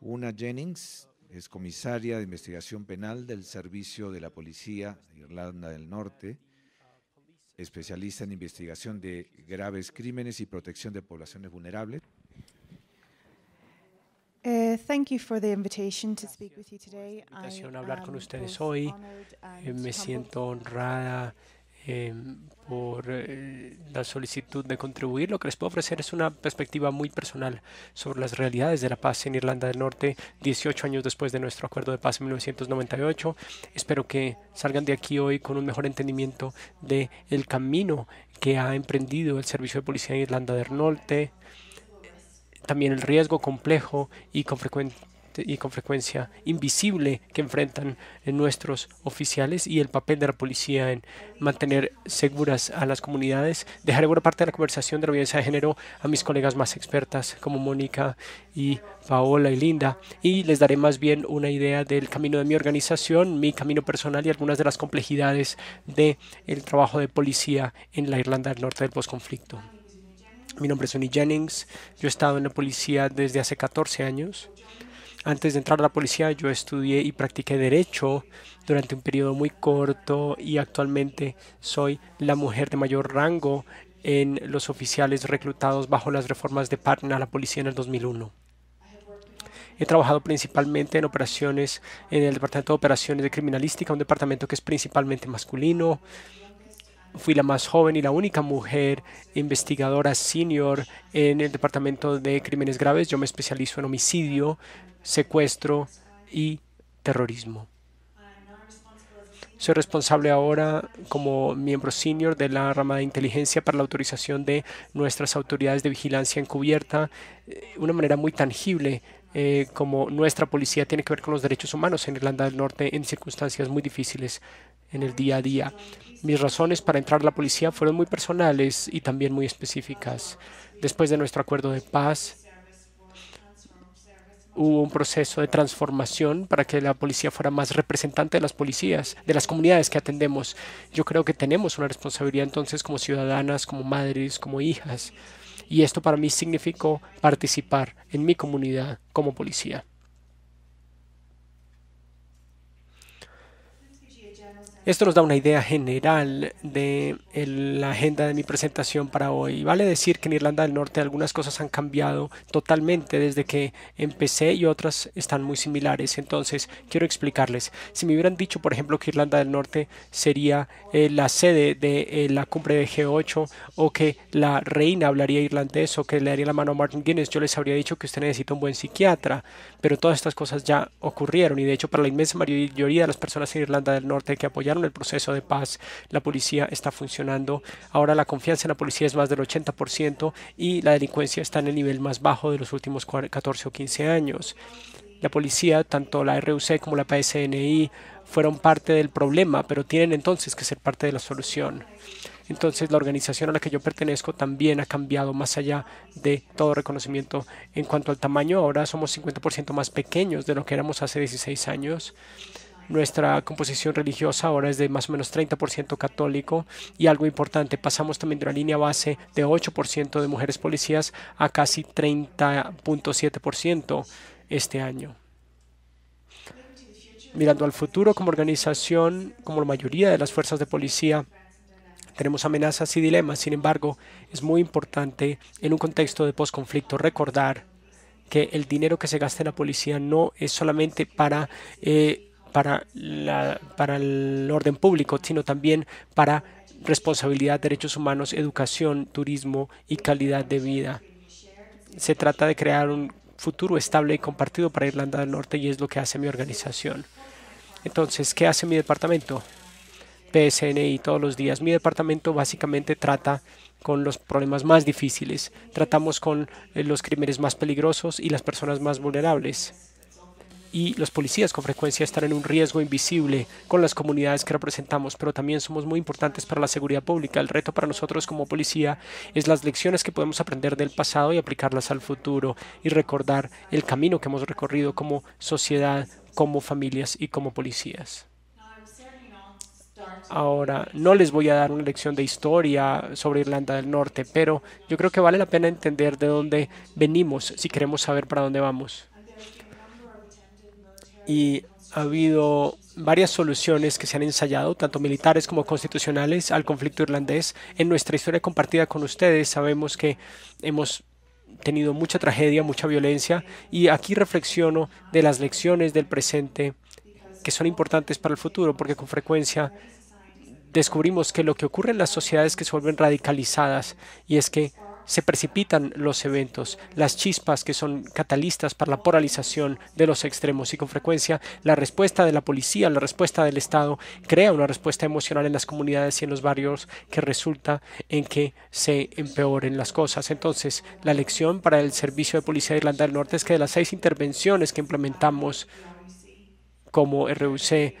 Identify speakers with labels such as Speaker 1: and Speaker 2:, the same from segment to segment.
Speaker 1: Una Jennings es comisaria de investigación penal del Servicio de la Policía de Irlanda del Norte, especialista en investigación de graves crímenes y protección de poblaciones vulnerables. Gracias eh, thank you Invitación a hablar con ustedes hoy. Eh, me siento honrada Em, por eh, la solicitud de contribuir. Lo que les puedo ofrecer es una perspectiva muy personal sobre las realidades de la paz en Irlanda del Norte 18 años después de nuestro acuerdo de paz en 1998. Espero que salgan de aquí hoy con un mejor entendimiento del el camino que ha emprendido el Servicio de Policía en Irlanda del Norte, también el riesgo complejo y con frecuencia y con frecuencia invisible que enfrentan eh, nuestros oficiales y el papel de la policía en mantener seguras a las comunidades. Dejaré buena parte de la conversación de la violencia de género a mis colegas más expertas como Mónica y Paola y Linda y les daré más bien una idea del camino de mi organización, mi camino personal y algunas de las complejidades de el trabajo de policía en la Irlanda del Norte del posconflicto. Mi nombre es Sonny Jennings. Yo he estado en la policía desde hace 14 años. Antes de entrar a la policía yo estudié y practiqué derecho durante un periodo muy corto y actualmente soy la mujer de mayor rango en los oficiales reclutados bajo las reformas de partner a la policía en el 2001. He trabajado principalmente en operaciones en el Departamento de Operaciones de Criminalística, un departamento que es principalmente masculino fui la más joven y la única mujer investigadora senior en el Departamento de Crímenes Graves. Yo me especializo en homicidio, secuestro y terrorismo. Soy responsable ahora como miembro senior de la rama de inteligencia para la autorización de nuestras autoridades de vigilancia encubierta, eh, una manera muy tangible eh, como nuestra policía tiene que ver con los derechos humanos en Irlanda del Norte en circunstancias muy difíciles en el día a día. Mis razones para entrar a la policía fueron muy personales y también muy específicas. Después de nuestro acuerdo de paz, hubo un proceso de transformación para que la policía fuera más representante de las policías, de las comunidades que atendemos. Yo creo que tenemos una responsabilidad entonces como ciudadanas, como madres, como hijas. Y esto para mí significó participar en mi comunidad como policía. Esto nos da una idea general de la agenda de mi presentación para hoy. Vale decir que en Irlanda del Norte algunas cosas han cambiado totalmente desde que empecé y otras están muy similares. Entonces quiero explicarles. Si me hubieran dicho, por ejemplo, que Irlanda del Norte sería eh, la sede de eh, la cumbre de G8 o que la reina hablaría irlandés o que le daría la mano a Martin Guinness, yo les habría dicho que usted necesita un buen psiquiatra. Pero todas estas cosas ya ocurrieron y de hecho para la inmensa mayoría de las personas en Irlanda del Norte que apoyaron el proceso de paz, la policía está funcionando, ahora la confianza en la policía es más del 80% y la delincuencia está en el nivel más bajo de los últimos 14 o 15 años. La policía, tanto la RUC como la PSNI, fueron parte del problema, pero tienen entonces que ser parte de la solución. Entonces la organización a la que yo pertenezco también ha cambiado más allá de todo reconocimiento en cuanto al tamaño. Ahora somos 50% más pequeños de lo que éramos hace 16 años. Nuestra composición religiosa ahora es de más o menos 30% católico y algo importante, pasamos también de una línea base de 8% de mujeres policías a casi 30.7% este año. Mirando al futuro como organización, como la mayoría de las fuerzas de policía, tenemos amenazas y dilemas. Sin embargo, es muy importante en un contexto de posconflicto recordar que el dinero que se gasta en la policía no es solamente para eh, para, el orden público, sino también para responsabilidad, derechos humanos, educación, turismo y calidad de vida. Se trata de crear un futuro estable y compartido para Irlanda del Norte y es lo que hace mi organización. Entonces, ¿qué hace mi departamento? PSNI todos los días. Mi departamento básicamente trata con los problemas más difíciles. Tratamos con eh, los crímenes más peligrosos y las personas más vulnerables y los policías con frecuencia están en un riesgo invisible con las comunidades que representamos, pero también somos muy importantes para la seguridad pública. El reto para nosotros como policía es las lecciones que podemos aprender del pasado y aplicarlas al futuro y recordar el camino que hemos recorrido como sociedad, como familias y como policías. Ahora, no les voy a dar una lección de historia sobre Irlanda del Norte, pero yo creo que vale la pena entender de dónde venimos si queremos saber para dónde vamos y ha habido varias soluciones que se han ensayado, tanto militares como constitucionales, al conflicto irlandés. En nuestra historia compartida con ustedes sabemos que hemos tenido mucha tragedia, mucha violencia, y aquí reflexiono de las lecciones del presente que son importantes para el futuro, porque con frecuencia descubrimos que lo que ocurre en las sociedades que se vuelven radicalizadas y es que se precipitan los eventos, las chispas que son catalistas para la polarización de los extremos y con frecuencia la respuesta de la policía, la respuesta del Estado crea una respuesta emocional en las comunidades y en los barrios que resulta en que se empeoren las cosas. Entonces, la lección para el Servicio de Policía de Irlanda del Norte es que de las seis intervenciones que implementamos como RUC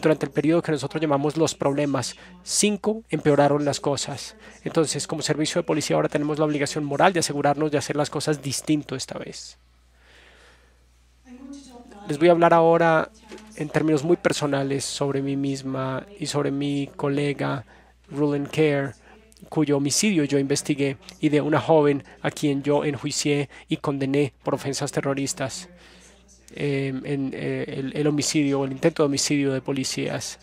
Speaker 1: durante el periodo que nosotros llamamos los problemas. Cinco empeoraron las cosas. Entonces, como servicio de policía ahora tenemos la obligación moral de asegurarnos de hacer las cosas distinto esta vez. Les voy a hablar ahora en términos muy personales sobre mí misma y sobre mi colega Rulin Care, cuyo homicidio yo investigué, y de una joven a quien yo enjuicié y condené por ofensas terroristas. Em, en, eh, el, homicidio o el intento de homicidio de policías.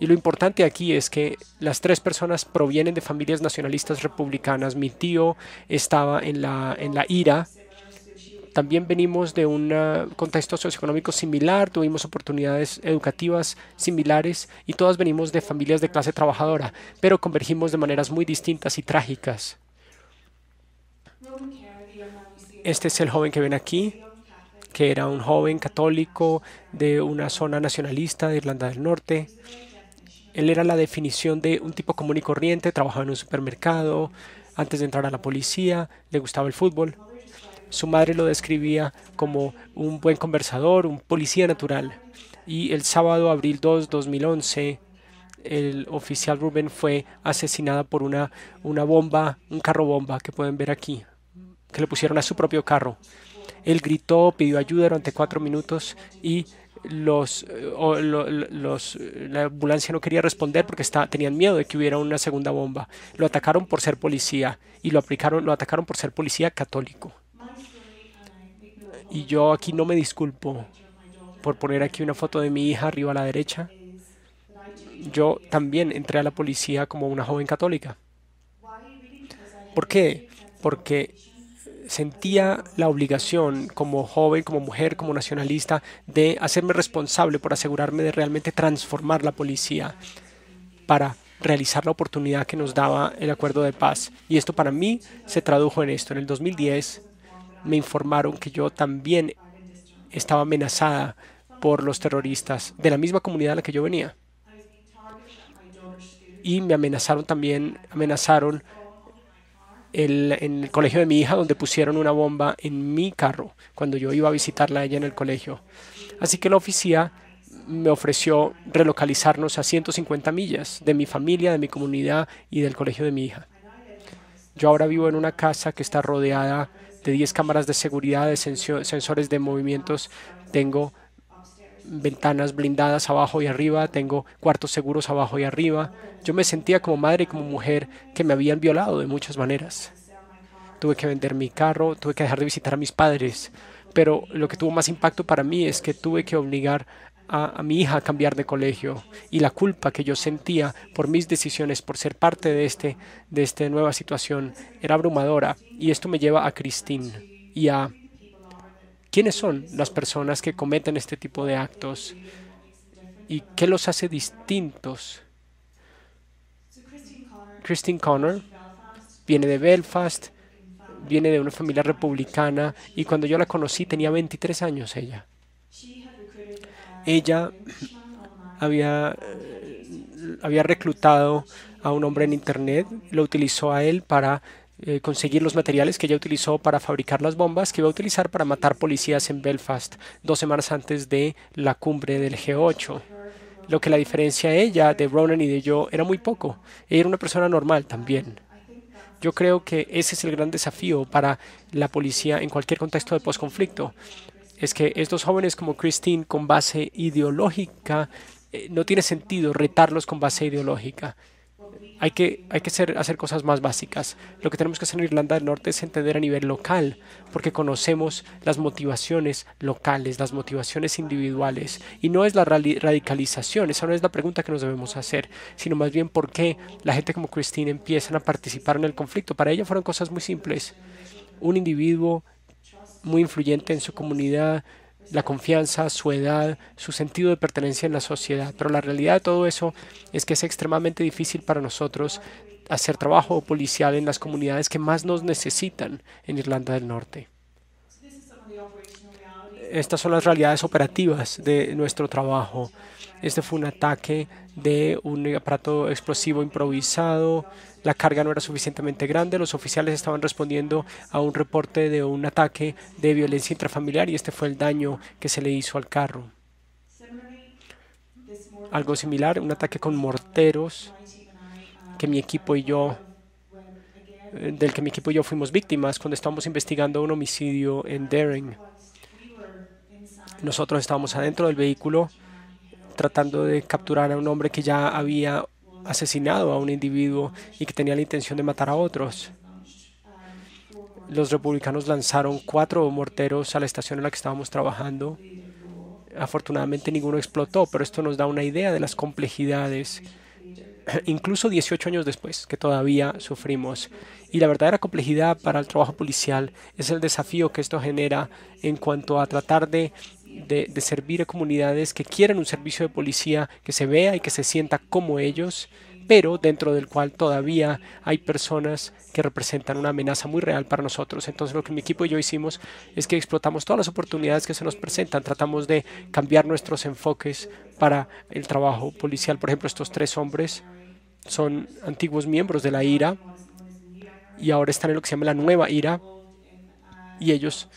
Speaker 1: Y lo importante aquí es que las tres personas provienen de familias nacionalistas republicanas. Mi tío estaba en la, en la IRA. También venimos de un ah, contexto socioeconómico similar, tuvimos oportunidades educativas similares y todas venimos de familias de clase trabajadora, pero convergimos de maneras muy distintas y trágicas. Este es el joven que ven aquí que era un joven católico de una zona nacionalista de Irlanda del Norte. Él era la definición de un tipo común y corriente, trabajaba en un supermercado, antes de entrar a la policía, le gustaba el fútbol. Su madre lo describía como un buen conversador, un policía natural. Y el sábado, abril 2, 2011, el oficial Rubén fue asesinado por una bomba, un carro bomba que pueden ver aquí, que le pusieron a su propio carro. Él gritó, pidió ayuda durante cuatro minutos y los, eh, la ambulancia no quería responder porque estaba tenían miedo de que hubiera una segunda bomba. Lo atacaron por ser policía y lo, aplicaron, lo atacaron por ser policía católico. Y yo aquí no me disculpo por poner aquí una foto de mi hija arriba a la derecha. Yo también entré a la policía como una joven católica. ¿Por qué? Porque sentía la obligación como joven, como mujer, como nacionalista, de hacerme responsable por asegurarme de realmente transformar la policía para realizar la oportunidad que nos daba el acuerdo de paz. Y esto para mí se tradujo en esto. En el 2010 me informaron que yo también estaba amenazada por los terroristas de la misma comunidad a la que yo venía. Y me amenazaron también, amenazaron en el colegio de mi hija donde pusieron una bomba en mi carro cuando yo iba a visitarla a ella en el colegio. Así que la oficina me ofreció relocalizarnos a 150 millas de mi familia, de mi comunidad y del colegio de mi hija. Yo ahora vivo en una casa que está rodeada de 10 cámaras de seguridad, de sensores de movimientos. Tengo ventanas blindadas abajo y arriba, tengo cuartos seguros abajo y arriba. Yo me sentía como madre y como mujer que me habían violado de muchas maneras. Tuve que vender mi carro, tuve que dejar de visitar a mis padres, pero lo que tuvo más impacto para mí es que tuve que obligar a, mi hija a cambiar de colegio y la culpa que yo sentía por mis decisiones, por ser parte de, este, de esta nueva situación, era abrumadora. Y esto me lleva a Christine y a ¿Quiénes son las personas que cometen este tipo de actos? ¿Y qué los hace distintos? Christine Connor viene de Belfast, viene de una familia republicana y cuando yo la conocí tenía 23 años ella. Ella había, eh, había reclutado a un hombre en Internet, lo utilizó a él para eh, conseguir los materiales que ella utilizó para fabricar las bombas que iba a utilizar para matar policías en Belfast dos semanas antes de la cumbre del G8. Lo que la diferencia de ella de Ronan y de yo era muy poco. Ella era una persona normal también. Yo creo que ese es el gran desafío para la policía en cualquier contexto de posconflicto. Es que estos jóvenes como Christine con base ideológica, eh, no tiene sentido retarlos con base ideológica hay que, hay que hacer, hacer cosas más básicas. Lo que tenemos que hacer en Irlanda del Norte es entender a nivel local, porque conocemos las motivaciones locales, las motivaciones individuales. Y no es la radicalización, esa no es la pregunta que nos debemos hacer, sino más bien por qué la gente como Christine empiezan a participar en el conflicto. Para ella fueron cosas muy simples. Un individuo muy influyente en su comunidad la confianza, su edad, su sentido de pertenencia en la sociedad. Pero la realidad de todo eso es que es extremadamente difícil para nosotros hacer trabajo policial en las comunidades que más nos necesitan en Irlanda del Norte estas son las realidades operativas de nuestro trabajo. Este fue un ataque de un aparato explosivo improvisado. La carga no era suficientemente grande. Los oficiales estaban respondiendo a un reporte de un ataque de violencia intrafamiliar y este fue el daño que se le hizo al carro. Algo similar, un ataque con morteros que mi equipo y yo del que mi equipo y yo fuimos víctimas cuando estábamos investigando un homicidio en Daring. Nosotros estábamos adentro del vehículo tratando de capturar a un hombre que ya había asesinado a un individuo y que tenía la intención de matar a otros. Los republicanos lanzaron cuatro morteros a la estación en la que estábamos trabajando. Afortunadamente ninguno explotó, pero esto nos da una idea de las complejidades, incluso 18 años después, que todavía sufrimos. Y la verdadera complejidad para el trabajo policial es el desafío que esto genera en cuanto a tratar de de, servir a comunidades que quieren un servicio de policía que se vea y que se sienta como ellos, pero dentro del cual todavía hay personas que representan una amenaza muy real para nosotros. Entonces lo que mi equipo y yo hicimos es que explotamos todas las oportunidades que se nos presentan, tratamos de cambiar nuestros enfoques para el trabajo policial. Por ejemplo, estos tres hombres son antiguos miembros de la IRA y ahora están en lo que se llama la nueva IRA y ellos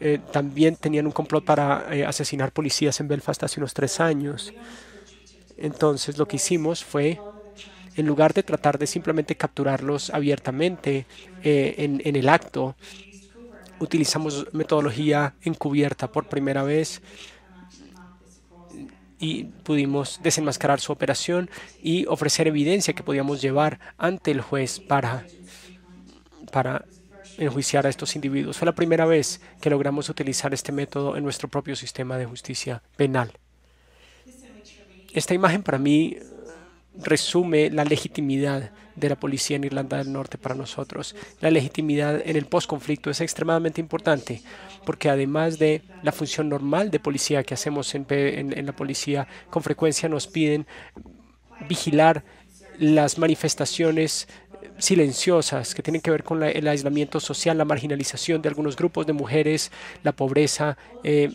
Speaker 1: eh, también tenían un complot para eh, asesinar policías en Belfast hace unos tres años. Entonces lo que hicimos fue, en lugar de tratar de simplemente capturarlos abiertamente eh, en, el acto, utilizamos metodología encubierta por primera vez y pudimos desenmascarar su operación y ofrecer evidencia que podíamos llevar ante el juez para, para enjuiciar a estos individuos. Fue la primera vez que logramos utilizar este método en nuestro propio sistema de justicia penal. Esta imagen para mí resume la legitimidad de la policía en Irlanda del Norte para nosotros. La legitimidad en el posconflicto es extremadamente importante porque además de la función normal de policía que hacemos en la policía, con frecuencia nos piden vigilar las manifestaciones silenciosas que tienen que ver con el aislamiento social, la marginalización de algunos grupos de mujeres, la pobreza, eh,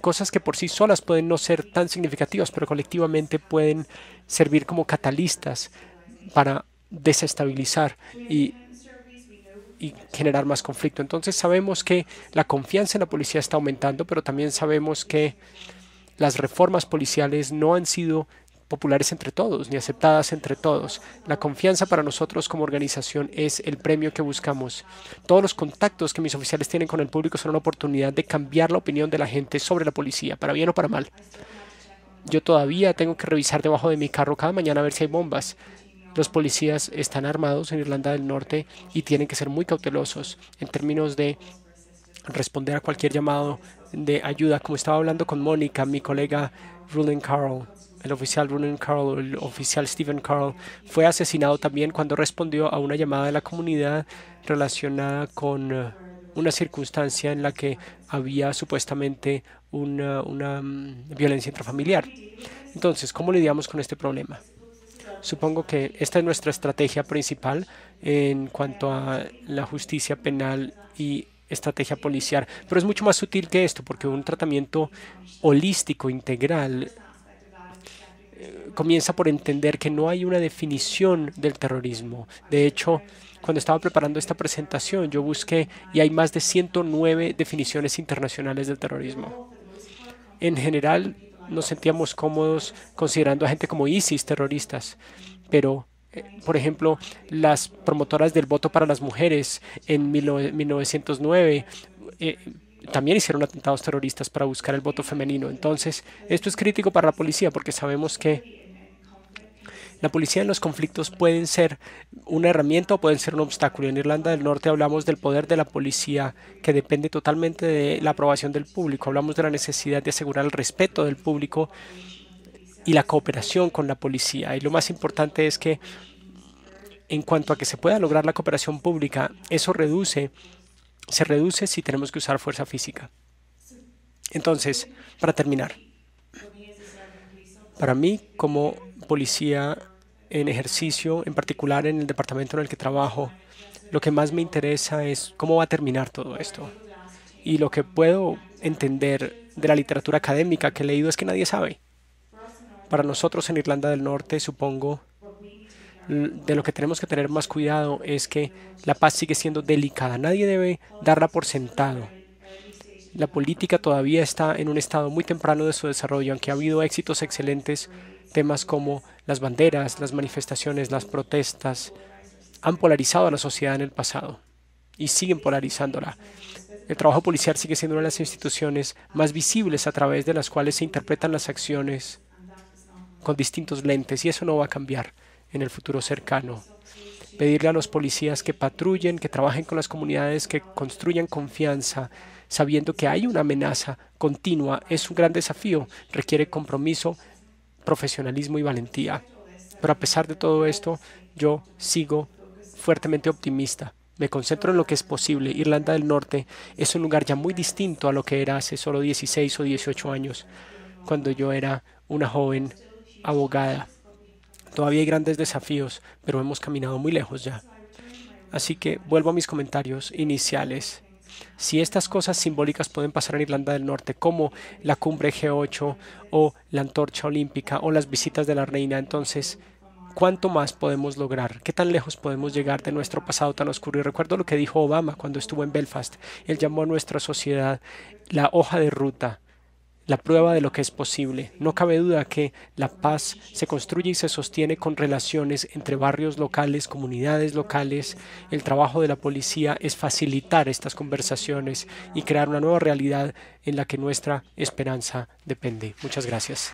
Speaker 1: cosas que por sí solas pueden no ser tan significativas, pero colectivamente pueden servir como catalistas para desestabilizar y, y generar más conflicto. Entonces sabemos que la confianza en la policía está aumentando, pero también sabemos que las reformas policiales no han sido populares entre todos, ni aceptadas entre todos. La confianza para nosotros como organización es el premio que buscamos. Todos los contactos que mis oficiales tienen con el público son una oportunidad de cambiar la opinión de la gente sobre la policía, para bien o para mal. Yo todavía tengo que revisar debajo de mi carro cada mañana a ver si hay bombas. Los policías están armados en Irlanda del Norte y tienen que ser muy cautelosos en términos de responder a cualquier llamado de ayuda, como estaba hablando con Mónica, mi colega Rulin Carl el oficial Ronan Carl, el oficial Stephen Carl, fue asesinado también cuando respondió a una llamada de la comunidad relacionada con eh, una circunstancia en la que había supuestamente eh, una, una mm, violencia intrafamiliar. Entonces, ¿cómo lidiamos con este problema? Supongo que esta es nuestra estrategia principal en cuanto a la justicia penal y estrategia policial, pero es mucho más sutil que esto porque un tratamiento holístico, integral, eh, comienza por entender que no hay una definición del terrorismo. De hecho, cuando estaba preparando esta presentación, yo busqué y hay más de 109 definiciones internacionales del terrorismo. En general, nos sentíamos cómodos considerando a gente como ISIS terroristas, pero eh, por ejemplo, las promotoras del voto para las mujeres en 1909 también hicieron atentados terroristas para buscar el voto femenino. Entonces, esto es crítico para la policía porque sabemos que la policía en los conflictos pueden ser una herramienta o pueden ser un obstáculo. En Irlanda del Norte hablamos del poder de la policía que depende totalmente de la aprobación del público. Hablamos de la necesidad de asegurar el respeto del público y la cooperación con la policía. Y lo más importante es que en cuanto a que se pueda lograr la cooperación pública, eso reduce se reduce si tenemos que usar fuerza física. Entonces, para terminar, para mí como policía en ejercicio, en particular en el departamento en el que trabajo, lo que más me interesa es cómo va a terminar todo esto. Y lo que puedo entender de la literatura académica que he leído es que nadie sabe. Para nosotros en Irlanda del Norte, supongo, Mm, de lo que tenemos que tener más cuidado es que la paz sigue siendo delicada. Nadie debe darla por sentado. La política todavía está en un estado muy temprano de su desarrollo, aunque ha habido éxitos excelentes, temas como las banderas, las manifestaciones, las protestas, han polarizado a la sociedad en el pasado y siguen polarizándola. El trabajo policial sigue siendo una de las instituciones más visibles a través de las cuales se interpretan las acciones con distintos lentes y eso no va a cambiar en el futuro cercano. Pedirle a los policías que patrullen, que trabajen con las comunidades, que construyan confianza, sabiendo que hay una amenaza continua, es un gran desafío, requiere compromiso, profesionalismo y valentía. Pero a pesar de todo esto, yo sigo fuertemente optimista. Me concentro en lo que es posible. Irlanda del Norte es un lugar ya muy distinto a lo que era hace solo 16 o 18 años, cuando yo era una joven abogada. Todavía hay grandes desafíos, pero hemos caminado muy lejos ya. Así que vuelvo a mis comentarios iniciales. Si estas cosas simbólicas pueden pasar en Irlanda del Norte, como la cumbre G8 o la antorcha olímpica o las visitas de la reina, entonces, ¿cuánto más podemos lograr? ¿Qué tan lejos podemos llegar de nuestro pasado tan oscuro? Y recuerdo lo que dijo Obama cuando estuvo en Belfast. Él llamó a nuestra sociedad la hoja de ruta la prueba de lo que es posible. No cabe duda que la paz se construye y se sostiene con relaciones entre barrios locales, comunidades locales. El trabajo de la policía es facilitar estas conversaciones y crear una nueva realidad en la que nuestra esperanza depende. Muchas gracias.